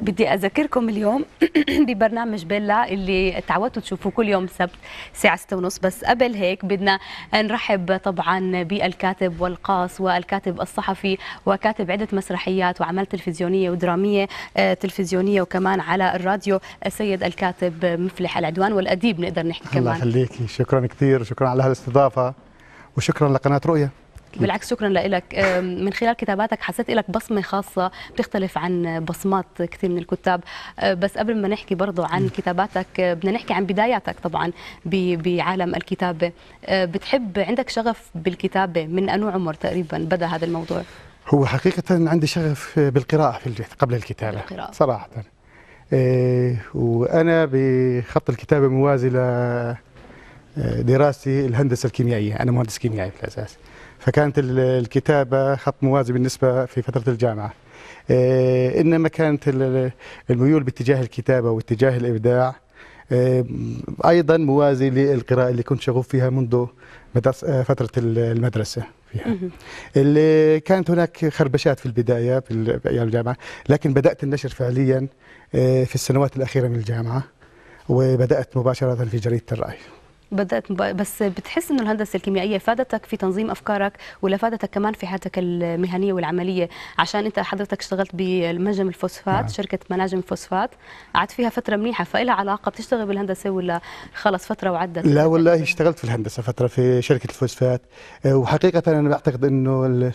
بدي اذكركم اليوم ببرنامج بيلا اللي تعودتوا تشوفوه كل يوم سبت الساعه 6 ونص بس قبل هيك بدنا نرحب طبعا بالكاتب والقاص والكاتب الصحفي وكاتب عده مسرحيات واعمال تلفزيونيه ودراميه آه، تلفزيونيه وكمان على الراديو السيد آه، الكاتب مفلح العدوان والاديب نقدر نحكي كمان الله يخليكي شكرا كثير شكرا على هالاستضافه وشكرا لقناه رؤيا بالعكس شكرا لك من خلال كتاباتك حسيت لك بصمه خاصه بتختلف عن بصمات كثير من الكتاب أه، بس قبل ما نحكي برضه عن كتاباتك أه، بدنا نحكي عن بداياتك طبعا بعالم الكتابه أه، بتحب عندك شغف بالكتابه من انو عمر تقريبا بدا هذا الموضوع هو حقيقة عندي شغف بالقراءة في قبل الكتابة صراحة إيه وأنا بخط الكتابة موازي لدراستي الهندسة الكيميائية أنا مهندس كيميائي في الأساس فكانت الكتابة خط موازي بالنسبة في فترة الجامعة إيه، إنما كانت الميول باتجاه الكتابة واتجاه الإبداع إيه، أيضا موازي للقراءة اللي كنت شغوف فيها منذ فترة المدرسة فيها اللي كانت هناك خربشات في البداية في أيام الجامعة لكن بدأت النشر فعليا إيه، في السنوات الأخيرة من الجامعة وبدأت مباشرة في جريدة الرأي بدات بس بتحس انه الهندسه الكيميائيه فادتك في تنظيم افكارك ولا فادتك كمان في حياتك المهنيه والعمليه عشان انت حضرتك اشتغلت بمنجم الفوسفات نعم. شركه مناجم الفوسفات قعدت فيها فتره منيحه فإلها علاقه بتشتغل بالهندسه ولا خلص فتره وعدت لا والله اشتغلت في الهندسه فتره في شركه الفوسفات آه، وحقيقه انا بعتقد انه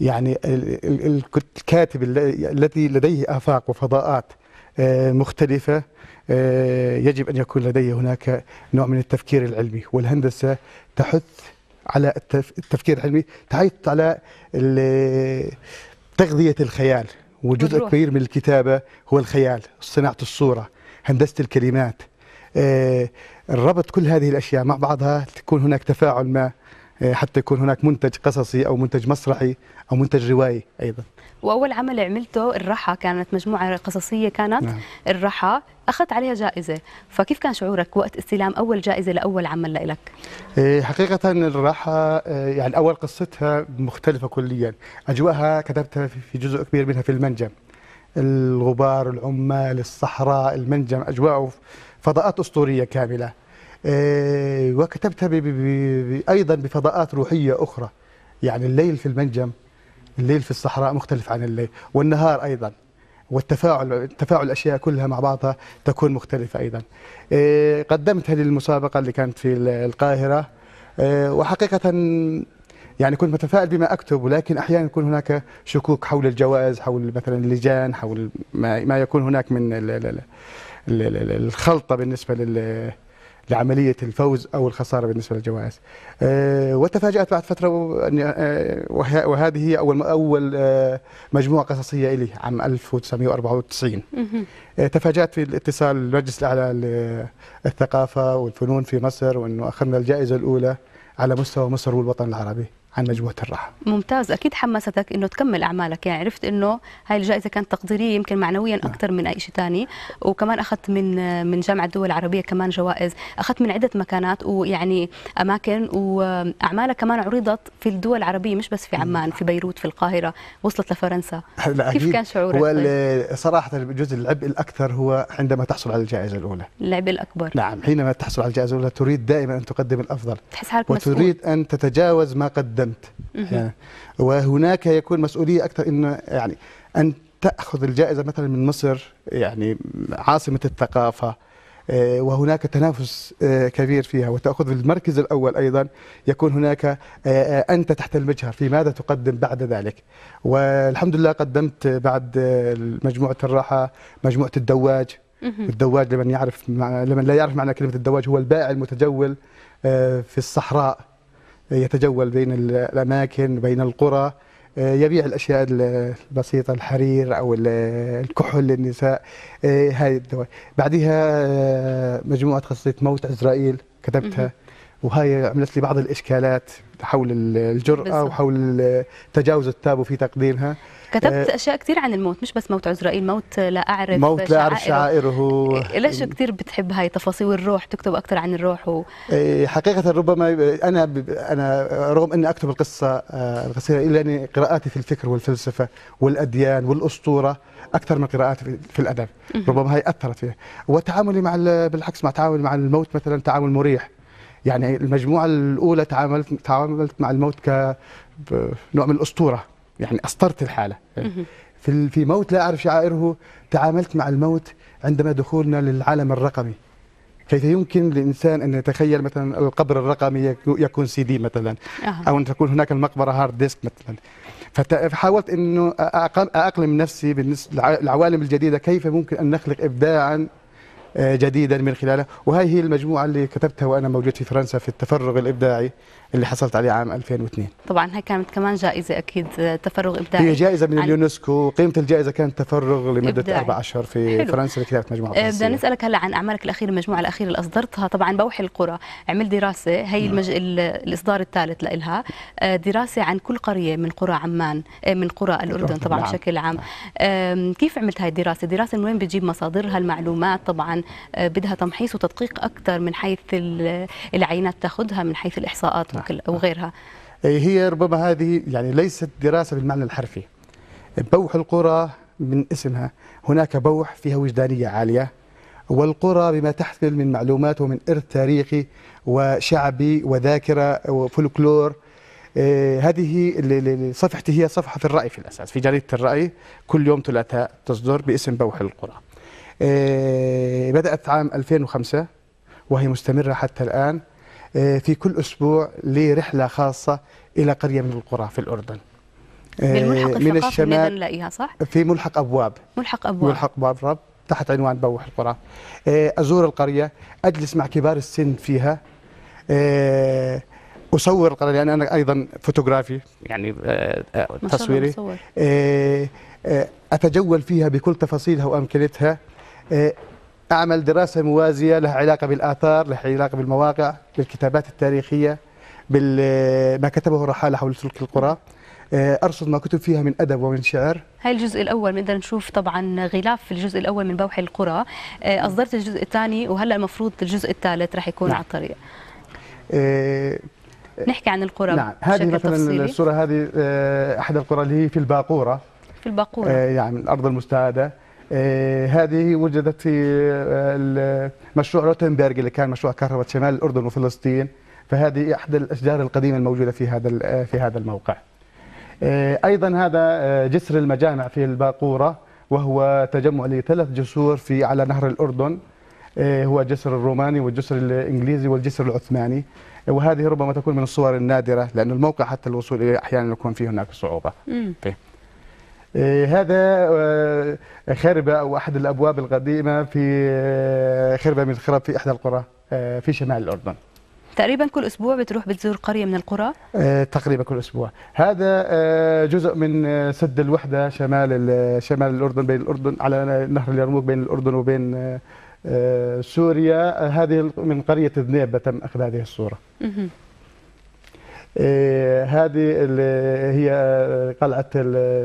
يعني الكاتب الذي لديه افاق وفضاءات آه، مختلفة آه، يجب أن يكون لدي هناك نوع من التفكير العلمي والهندسة تحث على التفكير العلمي تحث على تغذية الخيال وجزء بالروح. كبير من الكتابة هو الخيال صناعة الصورة هندسة الكلمات آه، الربط كل هذه الأشياء مع بعضها تكون هناك تفاعل ما حتى يكون هناك منتج قصصي أو منتج مسرحي او منتج روائي ايضا واول عمل عملته الرحى كانت مجموعه قصصيه كانت نعم. الرحى اخذت عليها جائزه فكيف كان شعورك وقت استلام اول جائزه لاول عمل لك إيه، حقيقه الرحى إيه، يعني اول قصتها مختلفه كليا اجواءها كتبتها في جزء كبير منها في المنجم الغبار العمال الصحراء المنجم اجواءه فضاءات اسطوريه كامله إيه، وكتبتها ايضا بفضاءات روحيه اخرى يعني الليل في المنجم الليل في الصحراء مختلف عن الليل والنهار أيضا والتفاعل تفاعل الاشياء كلها مع بعضها تكون مختلفه ايضا. إيه، قدمت هذه المسابقه اللي كانت في القاهره إيه، وحقيقه يعني كنت متفائل بما اكتب ولكن احيانا يكون هناك شكوك حول الجوائز حول مثلا اللجان حول ما يكون هناك من الخلطه بالنسبه لل لعملية الفوز أو الخسارة بالنسبة للجوائز آه، وتفاجأت بعد فترة آه، وهذه هي أول أول آه، مجموعة قصصية إلي عام 1994 تفاجأت في الاتصال المجلس الأعلى للثقافة والفنون في مصر وأنه أخذنا الجائزة الأولى على مستوى مصر والوطن العربي عن مجموعة الراحه ممتاز اكيد حمستك انه تكمل اعمالك يعني عرفت انه هاي الجائزه كانت تقديريه يمكن معنويا نعم. اكثر من اي شيء ثاني وكمان اخذت من من جامعه الدول العربيه كمان جوائز اخذت من عده مكانات ويعني اماكن واعمالك كمان عرضت في الدول العربيه مش بس في نعم. عمان في بيروت في القاهره وصلت لفرنسا لا كيف كان شعورك هو طيب. صراحه الجزء العبء الاكثر هو عندما تحصل على الجائزه الاولى العبء الاكبر نعم حينما تحصل على الجائزه الاولى تريد دائما ان تقدم الافضل تحس حالك وتريد مسؤول. ان تتجاوز ما قدمت احسنت يعني وهناك يكون مسؤوليه اكثر انه يعني ان تاخذ الجائزه مثلا من مصر يعني عاصمه الثقافه آه، وهناك تنافس آه، كبير فيها وتأخذ في المركز الأول أيضا يكون هناك آه، أنت تحت المجهر في ماذا تقدم بعد ذلك والحمد لله قدمت بعد مجموعة الراحة مجموعة الدواج الدواج لمن يعرف لمن لا يعرف معنى كلمة الدواج هو البائع المتجول في الصحراء يتجول بين الأماكن بين القرى آه، يبيع الاشياء البسيطه الحرير او الكحول للنساء آه، هاي الدواء بعدها آه، مجموعه قصه موت عزرائيل كتبتها وهي عملت لي بعض الاشكالات حول الجراه وحول تجاوز التابو في تقديمها كتبت آه، اشياء كثير عن الموت مش بس موت عزرائيل موت لا اعرف موت لا اعرف شعائره إيه، ليش كثير بتحب هاي تفاصيل والروح تكتب اكثر عن الروح و... إيه، حقيقه ربما انا انا رغم اني اكتب القصه آه، القصيره الا اني قراءاتي في الفكر والفلسفه والاديان والاسطوره اكثر من قراءاتي في الادب ربما هي اثرت فيها وتعاملي مع بالعكس مع تعاملي مع الموت مثلا تعامل مريح يعني المجموعه الاولى تعاملت تعاملت مع الموت كنوع من الاسطوره يعني أسطرت الحالة في في موت لا أعرف شعائره تعاملت مع الموت عندما دخولنا للعالم الرقمي كيف يمكن للإنسان أن يتخيل مثلا القبر الرقمي يكون سي دي مثلا أو أن تكون هناك المقبرة هارد ديسك مثلا فحاولت أنه أقلم نفسي بالنسبة للعوالم الجديدة كيف ممكن أن نخلق إبداعا آه، جديدا من خلاله وهي هي المجموعة اللي كتبتها وأنا موجود في فرنسا في التفرغ الإبداعي اللي حصلت عليه عام 2002 طبعا هي كانت كمان جائزه اكيد آه، تفرغ ابداعي هي جائزه من اليونسكو قيمه الجائزه كانت تفرغ لمده إبداعي. اربع اشهر في حلو. فرنسا لكتابه مجموعه آه، بدنا نسالك هلا عن اعمالك الاخيره المجموعه الاخيره اللي اصدرتها طبعا بوحي القرى عملت دراسه هي نعم. المج... الاصدار الثالث لها آه، دراسه عن كل قريه من قرى عمان من قرى الاردن طبعا نعم. بشكل عام نعم. كيف عملت هاي الدراسه دراسه من وين بتجيب مصادرها المعلومات طبعا بدها تمحيص وتدقيق اكثر من حيث العينات تاخذها من حيث الاحصاءات نعم. الشكل أو غيرها هي ربما هذه يعني ليست دراسة بالمعنى الحرفي بوح القرى من اسمها هناك بوح فيها وجدانية عالية والقرى بما تحتمل من معلومات ومن إرث تاريخي وشعبي وذاكرة وفولكلور آه، هذه صفحتي هي صفحة في الرأي في الأساس في جريدة الرأي كل يوم ثلاثاء تصدر باسم بوح القرى آه، بدأت عام 2005 وهي مستمرة حتى الآن آه، في كل أسبوع لرحلة خاصة إلى قرية من القرى في الأردن آه، من الشمال نلاقيها صح؟ في ملحق أبواب ملحق أبواب ملحق أبواب رب تحت عنوان بوح القرى آه، أزور القرية أجلس مع كبار السن فيها أصور القرية لأن أنا أيضا فوتوغرافي يعني تصويري أتجول فيها بكل تفاصيلها وأمكنتها أعمل دراسة موازية لها علاقة بالآثار لها علاقة بالمواقع بالكتابات التاريخية ما كتبه الرحالة حول سلك القرى آه، ارصد ما كتب فيها من ادب ومن شعر هاي الجزء الاول بنقدر نشوف طبعا غلاف في الجزء الاول من بوح القرى آه، اصدرت الجزء الثاني وهلا المفروض الجزء الثالث راح يكون نعم. على الطريق إيه نحكي عن القرى نعم هذه مثلا تفصيلي. الصوره هذه آه، احد القرى اللي هي في الباقوره في الباقوره يعني الارض المستعدة آه، هذه وجدت في آه، مشروع روتنبرغ اللي كان مشروع كهرباء شمال الاردن وفلسطين فهذه احدى الاشجار القديمه الموجوده في هذا آه، في هذا الموقع. ايضا هذا جسر المجامع في الباقوره وهو تجمع لثلاث جسور في على نهر الاردن هو الجسر الروماني والجسر الانجليزي والجسر العثماني وهذه ربما تكون من الصور النادره لان الموقع حتى الوصول اليه احيانا يكون فيه هناك صعوبه. إيه، هذا آه، خربة أو أحد الأبواب القديمة في آه، خربة من الخراب في إحدى القرى آه، في شمال الأردن تقريبا كل اسبوع بتروح بتزور قريه من القرى تقريبا كل اسبوع هذا جزء من سد الوحده شمال شمال الاردن بين الاردن على نهر اليرموك بين الاردن وبين سوريا هذه من قريه ذنيب تم اخذ هذه الصوره آه، هذه اللي هي قلعه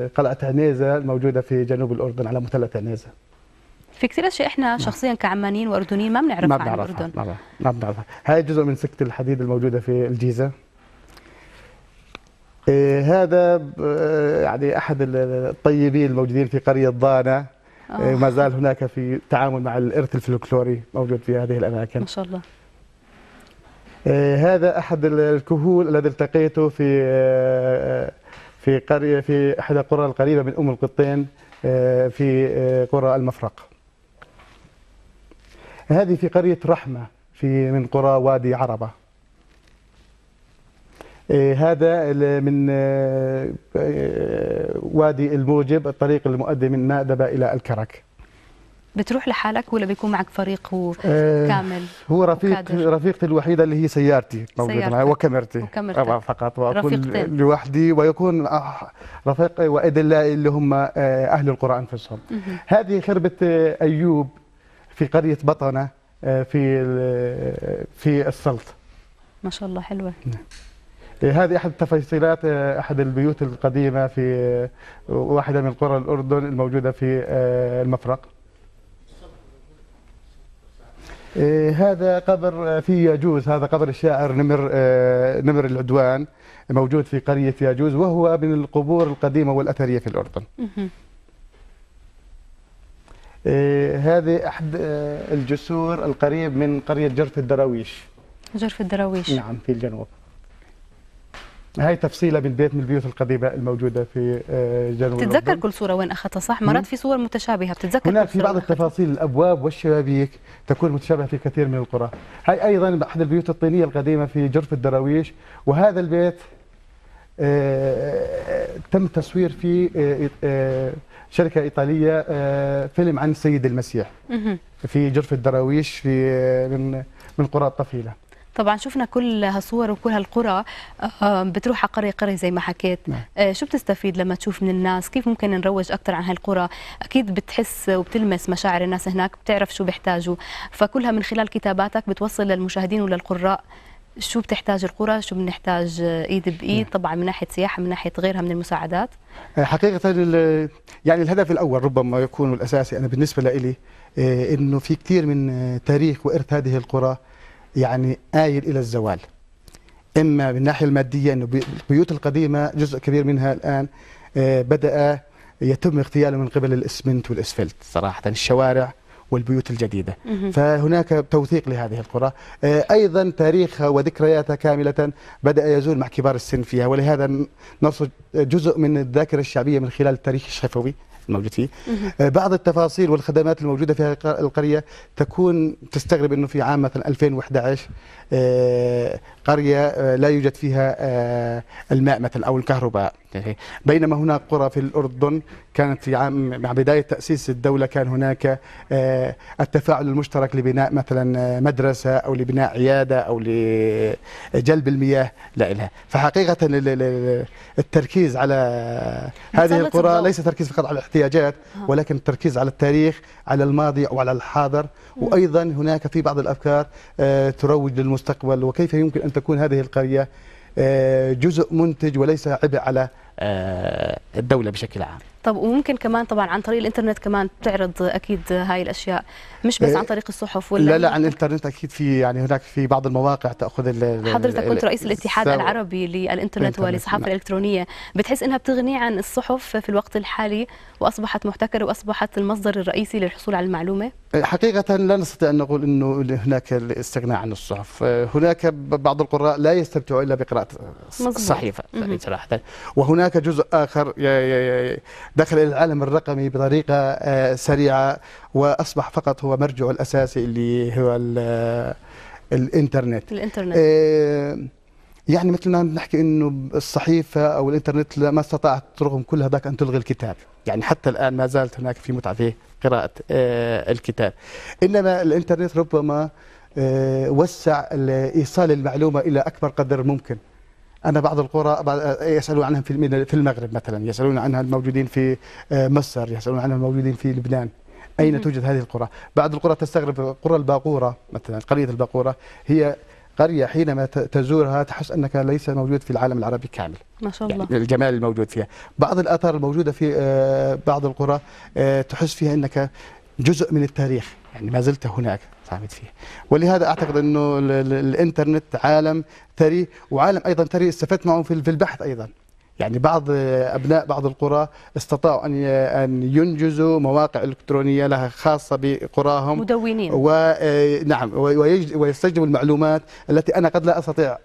قلعه عنيزه الموجوده في جنوب الاردن على مثلث عنيزه في كثير اشياء احنا نعم. شخصيا كعمانيين واردنيين ما بنعرفها عن الاردن ما بنعرفها ما بنعرفها هاي جزء من سكه الحديد الموجوده في الجيزه آه، هذا آه، يعني احد الطيبين الموجودين في قريه ضانه ما زال هناك في تعامل مع الارث الفلكلوري موجود في هذه الاماكن ما شاء الله آه، هذا احد الكهول الذي التقيته في آه، آه، في قريه في احدى القرى القريبه من ام القطين في قرى المفرق هذه في قريه رحمه في من قرى وادي عربه هذا من وادي الموجب الطريق المؤدي من مأدبة إلى الكرك بتروح لحالك ولا بيكون معك فريق هو آه، كامل هو رفيق وكادر. رفيقتي الوحيده اللي هي سيارتي موجوده معي وكاميرتي طبعا فقط واكون لوحدي ويكون رفيقي وادلائي اللي هم آه، اهل القرى انفسهم هذه خربه ايوب في قريه بطنه آه، في في السلط ما شاء الله حلوه نعم. إيه، هذه احد تفاصيلات احد البيوت القديمه في واحده من قرى الاردن الموجوده في المفرق إيه، هذا قبر آه، في ياجوز هذا قبر الشاعر نمر آه، نمر العدوان موجود في قرية ياجوز وهو من القبور القديمة والأثرية في الأردن إيه، هذه أحد آه، الجسور القريب من قرية جرف الدراويش جرف الدراويش نعم في الجنوب هاي تفصيله من بيت من البيوت القديمه الموجوده في آه، جنوب تتذكر الأردن. كل صوره وين اخذتها صح مرات في صور متشابهه بتتذكر هناك في بعض التفاصيل الابواب والشبابيك تكون متشابهه في كثير من القرى هاي ايضا احد البيوت الطينيه القديمه في جرف الدراويش وهذا البيت آه، تم تصوير في آه، شركه ايطاليه فيلم عن السيد المسيح في جرف الدراويش في من من قرى الطفيله طبعا شفنا كل هالصور وكل هالقرى آه، بتروح على قريه قريه زي ما حكيت نعم. آه، شو بتستفيد لما تشوف من الناس كيف ممكن نروج اكثر عن هالقرى اكيد بتحس وبتلمس مشاعر الناس هناك بتعرف شو بيحتاجوا فكلها من خلال كتاباتك بتوصل للمشاهدين وللقراء شو بتحتاج القرى شو بنحتاج ايد بايد نعم. طبعا من ناحيه سياحه من ناحيه غيرها من المساعدات آه، حقيقه يعني الهدف الاول ربما يكون الاساسي انا بالنسبه لي انه في كثير من تاريخ وارث هذه القرى يعني آيل إلى الزوال إما من الناحية المادية أنه البيوت القديمة جزء كبير منها الآن آه، بدأ يتم اغتياله من قبل الإسمنت والإسفلت صراحة الشوارع والبيوت الجديدة فهناك توثيق لهذه القرى آه، أيضا تاريخها وذكرياتها كاملة بدأ يزول مع كبار السن فيها ولهذا نرصد جزء من الذاكرة الشعبية من خلال التاريخ الشفوي الموجود فيه آه، بعض التفاصيل والخدمات الموجوده في هذه القريه تكون تستغرب انه في عام مثلا 2011 آه، قريه آه، لا يوجد فيها الماء مثلا او الكهرباء بينما هناك قرى في الأردن كانت في عام مع بداية تأسيس الدولة كان هناك آه، التفاعل المشترك لبناء مثلا آه، مدرسة أو لبناء عيادة أو لجلب المياه لا إلها فحقيقة التركيز على هذه القرى ليس تركيز فقط على الاحتياجات ولكن التركيز على التاريخ على الماضي وعلى الحاضر وأيضا هناك في بعض الأفكار آه، تروج للمستقبل وكيف يمكن أن تكون هذه القرية آه، جزء منتج وليس عبء على آه، الدوله بشكل عام طب وممكن كمان طبعا عن طريق الانترنت كمان تعرض اكيد هاي الاشياء مش بس عن إيه، طريق الصحف ولا لا لا عن الانترنت اكيد في يعني هناك في بعض المواقع تاخذ ال حضرتك كنت رئيس الاتحاد العربي للانترنت وللصحافه نعم. الالكترونيه بتحس انها بتغني عن الصحف في الوقت الحالي واصبحت محتكره واصبحت المصدر الرئيسي للحصول على المعلومه إيه، حقيقه لا نستطيع ان نقول انه هناك الاستغناء عن الصحف إيه، هناك بعض القراء لا يستمتعوا الا بقراءه الصحيفه صراحه وهناك هناك جزء آخر دخل إلى العالم الرقمي بطريقة آه، سريعة وأصبح فقط هو مرجعه الأساسي اللي هو آه، الإنترنت الإنترنت آه، يعني مثل ما بنحكي انه الصحيفه او الانترنت ما استطاعت رغم كل هذاك ان تلغي الكتاب، يعني حتى الان ما زالت هناك في متعه في قراءه الكتاب. انما الانترنت ربما وسع ايصال المعلومه الى اكبر قدر ممكن أنا بعض القرى آه، يسألون عنهم في المغرب مثلا يسألون عنها الموجودين في آه، مصر يسألون عنها الموجودين في لبنان أين توجد هذه القرى بعض القرى تستغرب قرى الباقورة مثلا قرية الباقورة هي قرية حينما تزورها تحس أنك ليس موجود في العالم العربي كامل ما شاء يعني الله يعني الجمال الموجود فيها بعض الآثار الموجودة في آه، بعض القرى تحس فيها أنك جزء من التاريخ يعني ما زلت هناك تعمد فيه ولهذا اعتقد انه الانترنت عالم ثري وعالم ايضا ثري استفدت معه في البحث ايضا يعني بعض ابناء بعض القرى استطاعوا ان ان ينجزوا مواقع الكترونيه لها خاصه بقراهم مدونين ونعم آه، ويستجلبوا المعلومات التي انا قد لا استطيع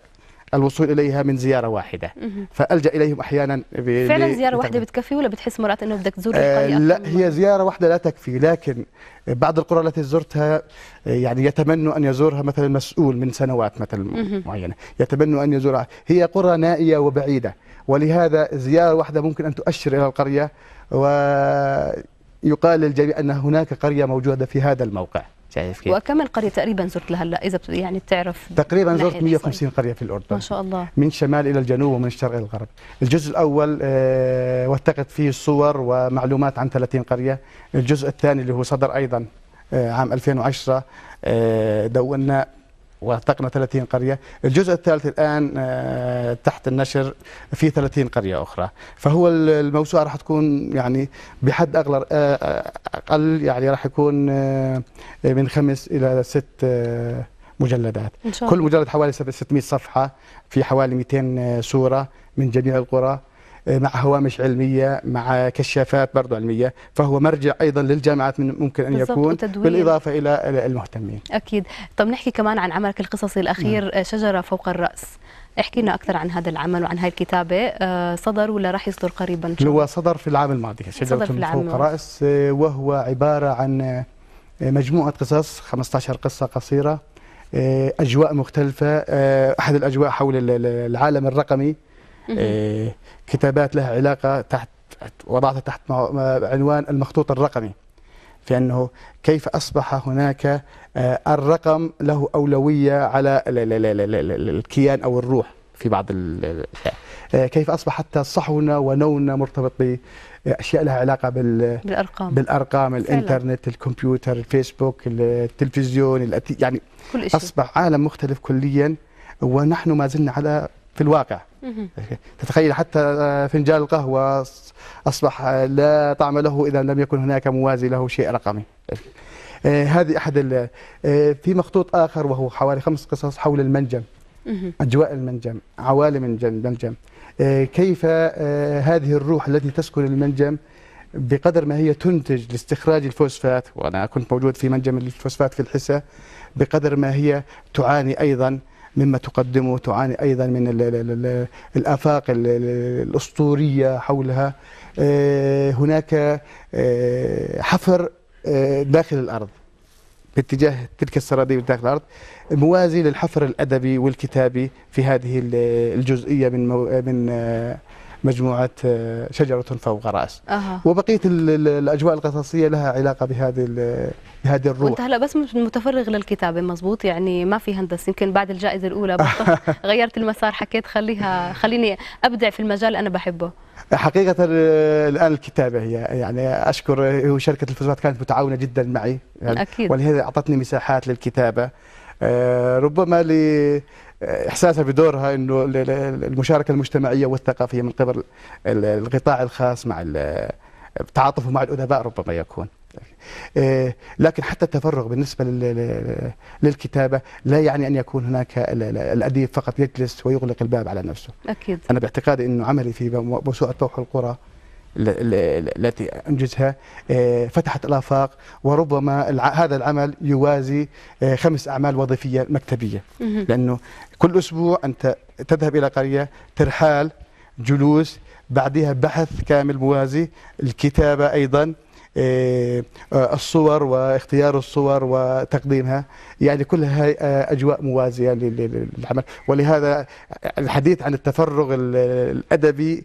الوصول اليها من زياره واحده فالجا اليهم احيانا فعلا زياره واحده بتكفي ولا بتحس مرات انه بدك تزور آه، القريه لا هي زياره واحده لا تكفي لكن بعض القرى التي زرتها آه، يعني يتمنوا ان يزورها مثلا مسؤول من سنوات مثلا معينه يتمنوا ان يزورها هي قرى نائيه وبعيده ولهذا زياره واحده ممكن ان تؤشر الى القريه ويقال للجميع ان هناك قريه موجوده في هذا الموقع شايف كيف وكم القريه تقريبا زرت لهلا اذا يعني بتعرف تقريبا زرت 150 قريه في الاردن ما شاء الله من شمال الى الجنوب ومن الشرق الى الغرب الجزء الاول آه وثقت فيه صور ومعلومات عن 30 قريه الجزء الثاني اللي هو صدر ايضا آه عام 2010 آه واعتقنا 30 قرية الجزء الثالث الآن آه، تحت النشر في 30 قرية أخرى فهو الموسوعة راح تكون يعني بحد أغلى آه، أقل يعني راح يكون آه، من خمس إلى ست مجلدات إن شاء الله. كل مجلد حوالي 600 صفحة في حوالي 200 سورة من جميع القرى آه، مع هوامش علميه مع كشافات برضه علميه فهو مرجع ايضا للجامعات من ممكن ان يكون بالاضافه الى المهتمين اكيد طب نحكي كمان عن عملك القصصي الاخير نعم. آه، شجره فوق الراس احكي لنا اكثر عن هذا العمل وعن هاي الكتابه آه، صدر ولا راح يصدر قريبا هو صدر في العام الماضي شجره فوق الراس وهو عباره عن مجموعه قصص 15 قصه قصيره اجواء مختلفه احد الاجواء حول العالم الرقمي إيه، كتابات لها علاقه تحت وضعتها تحت عنوان المخطوط الرقمي في انه كيف اصبح هناك آه، الرقم له اولويه على الكيان او الروح في بعض آه، كيف اصبح حتى صحونا ونومنا مرتبط باشياء لها علاقه بال بالارقام بالارقام الانترنت الكمبيوتر الفيسبوك التلفزيون يعني كل أصبح عالم مختلف كليا ونحن ما زلنا على في الواقع تتخيل حتى فنجان القهوة أصبح لا طعم له إذا لم يكن هناك موازي له شيء رقمي آه، هذه أحد آه، في مخطوط آخر وهو حوالي خمس قصص حول المنجم أجواء المنجم عوالم المنجم آه، كيف هذه الروح التي تسكن المنجم بقدر ما هي تنتج لاستخراج الفوسفات وأنا كنت موجود في منجم الفوسفات في الحسة بقدر ما هي تعاني أيضا مما تقدمه تعاني أيضا من الآفاق الأسطورية حولها آه، هناك آه، حفر آه، داخل الأرض باتجاه تلك السراديب داخل الارض موازي للحفر الادبي والكتابي في هذه الجزئيه من من مجموعه آه، شجره فوق راس أه. وبقيه الاجواء القصصيه لها علاقه بهذه بهذه الروح وانت هلا بس متفرغ للكتابه مزبوط يعني ما في هندسه يمكن بعد الجائزه الاولى غيرت المسار حكيت خليها خليني ابدع في المجال انا بحبه حقيقة آه، الآن الكتابة هي يعني أشكر آه، شركة الفزوات كانت متعاونة جدا معي يعني أكيد ولهذا أعطتني مساحات للكتابة ربما احساسها بدورها انه المشاركه المجتمعيه والثقافيه من قبل القطاع الخاص مع تعاطفه مع الادباء ربما يكون إيه، لكن حتى التفرغ بالنسبة للكتابة لا يعني أن يكون هناك الأديب فقط يجلس ويغلق الباب على نفسه أكيد. أنا باعتقادي أنه عملي في موسوعة طوح القرى التي انجزها آه، فتحت الافاق وربما هذا العمل يوازي آه، خمس اعمال وظيفيه مكتبيه لانه كل اسبوع انت تذهب الى قريه ترحال جلوس بعدها بحث كامل موازي الكتابه ايضا آه، الصور واختيار الصور وتقديمها يعني كلها اجواء موازيه للعمل ولهذا الحديث عن التفرغ الادبي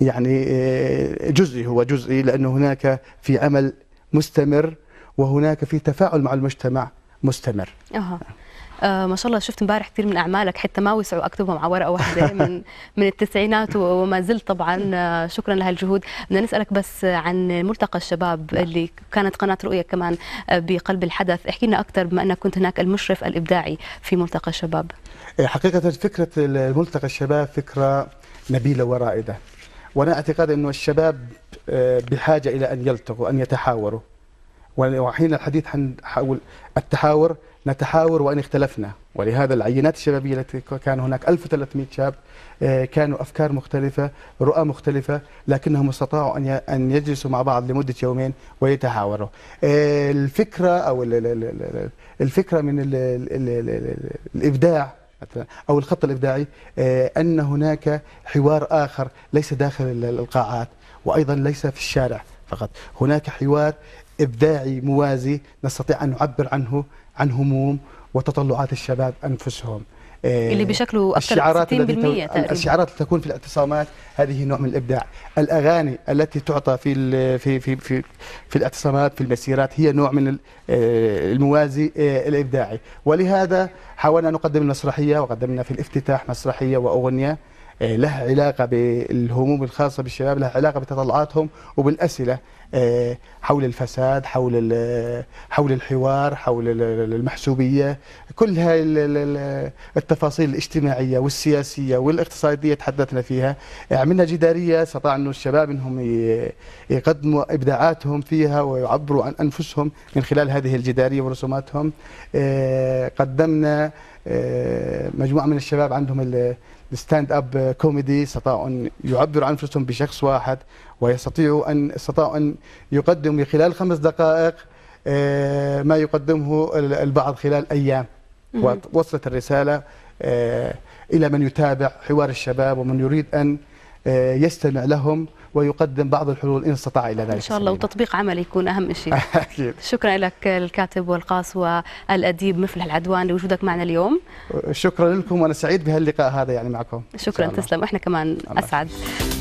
يعني آه، جزئي هو جزئي لأنه هناك في عمل مستمر وهناك في تفاعل مع المجتمع مستمر أه. آه ما شاء الله شفت امبارح كثير من اعمالك حتى ما وسعوا اكتبهم على ورقه واحده من من التسعينات وما زلت طبعا آه، شكرا لهالجهود بدنا نسالك بس عن ملتقى الشباب اللي كانت قناه رؤيا كمان آه، بقلب الحدث احكي لنا اكثر بما انك كنت هناك المشرف الابداعي في ملتقى الشباب حقيقه فكره ملتقى الشباب فكره نبيله ورائده وانا اعتقد انه الشباب آه، بحاجه الى ان يلتقوا ان يتحاوروا وحين الحديث عن حول التحاور نتحاور وان اختلفنا ولهذا العينات الشبابيه التي كان هناك 1300 شاب آه، كانوا افكار مختلفه رؤى مختلفه لكنهم استطاعوا ان ان يجلسوا مع بعض لمده يومين ويتحاوروا آه، الفكره او الفكره من الابداع أو الخط الإبداعي آه، أن هناك حوار آخر ليس داخل القاعات وأيضا ليس في الشارع فقط هناك حوار إبداعي موازي نستطيع أن نعبر عنه عن هموم وتطلعات الشباب أنفسهم آه، اللي بشكله أكثر من 60% تقريبا الشعارات اللي تكون في الاعتصامات هذه نوع من الإبداع الأغاني التي تعطى في في في في, في الاعتصامات في المسيرات هي نوع من آه، الموازي آه، الإبداعي ولهذا حاولنا نقدم المسرحيه وقدمنا في الافتتاح مسرحية وأغنية لها علاقة بالهموم الخاصة بالشباب لها علاقة بتطلعاتهم وبالأسئلة آه، حول الفساد حول حول الحوار حول المحسوبيه كل هاي التفاصيل الاجتماعيه والسياسيه والاقتصاديه تحدثنا فيها عملنا جداريه استطاع انه الشباب انهم يقدموا ابداعاتهم فيها ويعبروا عن انفسهم من خلال هذه الجداريه ورسوماتهم آه، قدمنا آه، مجموعه من الشباب عندهم الستاند اب كوميدي استطاعوا ان يعبروا عن انفسهم بشخص واحد ويستطيعوا ان استطاعوا ان يقدموا خلال خمس دقائق آه، ما يقدمه البعض خلال ايام ووصلت الرساله آه، الى من يتابع حوار الشباب ومن يريد ان آه، يستمع لهم ويقدم بعض الحلول ان استطاع الى ذلك ان شاء الله وتطبيق عملي يكون اهم شيء اكيد شكرا لك الكاتب والقاص والاديب مفلح العدوان لوجودك معنا اليوم شكرا لكم وانا سعيد بهاللقاء هذا يعني معكم شكرا تسلم احنا كمان اسعد